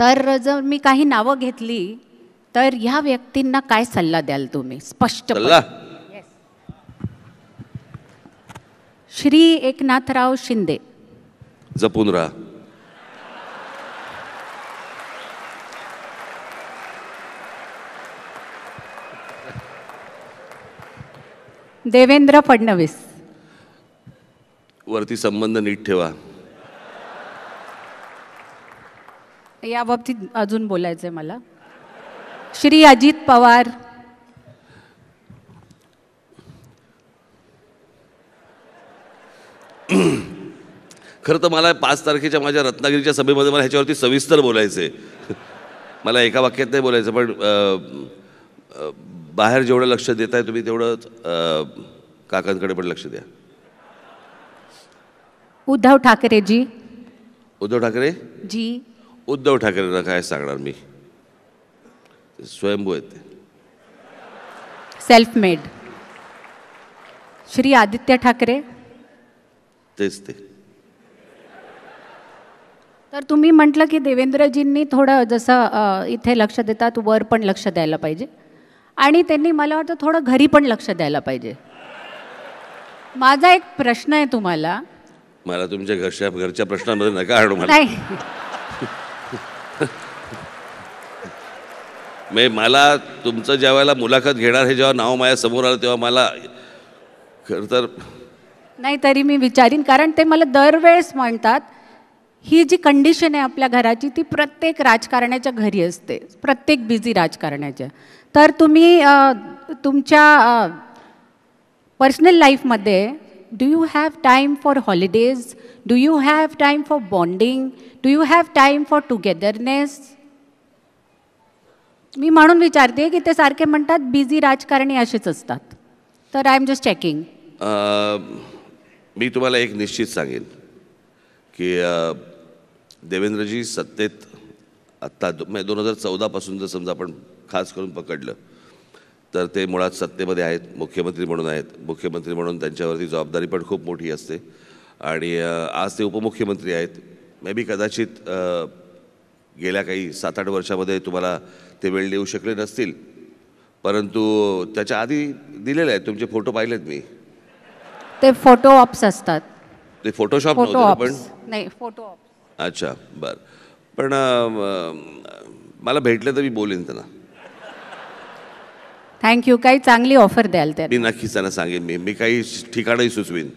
तर जर मी काही नावं घेतली तर ह्या व्यक्तींना काय सल्ला द्याल तुम्ही स्पष्ट श्री एकनाथराव शिंदे जपून राहा देवेंद्र फडणवीस वरती संबंध नीट ठेवा याबाबतीत अजून बोलायचं आहे मला श्री अजित पवार खरं तर मला पाच तारखेच्या माझ्या रत्नागिरीच्या सभेमध्ये मला ह्याच्यावरती सविस्तर बोलायचं मला एका वाक्यात नाही बोलायचं पण बाहेर जेवढं लक्ष देताय तुम्ही तेवढं काकांकडे पण लक्ष द्या उद्धव ठाकरे जी उद्धव ठाकरे जी उद्धव ठाकरे काय सांगणार मी स्वयंभू आहेत सेल्फ मेड श्री आदित्य ठाकरे तेच ते तर तुम्ही म्हटलं की देवेंद्रजींनी थोडं जसं इथे लक्ष देतात वर पण लक्ष द्यायला पाहिजे आणि त्यांनी मला वाटतं थोडं घरी पण लक्ष द्यायला पाहिजे माझा एक प्रश्न आहे तुम्हाला मला तुमच्या घरच्या घरच्या प्रश्नामध्ये नका आणू नाही म्हणजे मला तुमचं ज्या वेळेला मुलाखत घेणार हे जेव्हा नाव माझ्या समोर आलं तेव्हा मला खरं तर नाही तरी मी विचारीन कारण ते मला दरवेळेस म्हणतात ही जी कंडिशन आहे आपल्या घराची ती प्रत्येक राजकारण्याच्या घरी असते प्रत्येक बिझी राजकारण्याच्या तर तुम्ही तुमच्या पर्सनल लाईफमध्ये do you have time for holidays do you have time for bonding do you have time for togetherness मी म्हणून विचारते की ते सारखे म्हणतात बिझी राजकारणी असेच असतात तर आय एम जस्ट चेकिंग मी तुम्हाला एक निश्चित सांगेन की देवेंद्रजी सत्तेत आत्ता म्हणजे दोन हजार चौदापासून जर समजा आपण खास करून पकडलं तर ते मुळात सत्तेमध्ये आहेत मुख्यमंत्री म्हणून आहेत मुख्यमंत्री म्हणून त्यांच्यावरती जबाबदारी पण खूप मोठी असते आणि आज ते उपमुख्यमंत्री आहेत मे बी कदाचित गेल्या काही सात आठ वर्षामध्ये तुम्हाला ते वेळ देऊ शकले नसतील परंतु त्याच्या आधी दिलेले आहेत तुमचे फोटो पाहिलेत मी ते फोटो ऑप्स असतात ते फोटोशॉप नव्हतं पण नाही फोटो ऑप्स अच्छा बर पण मला भेटलं तर मी बोलेन त्यांना थँक्यू काही चांगली ऑफर द्याल त्या मी नक्कीच त्यांना सांगेन मी मी काही ठिकाणही सुचवीन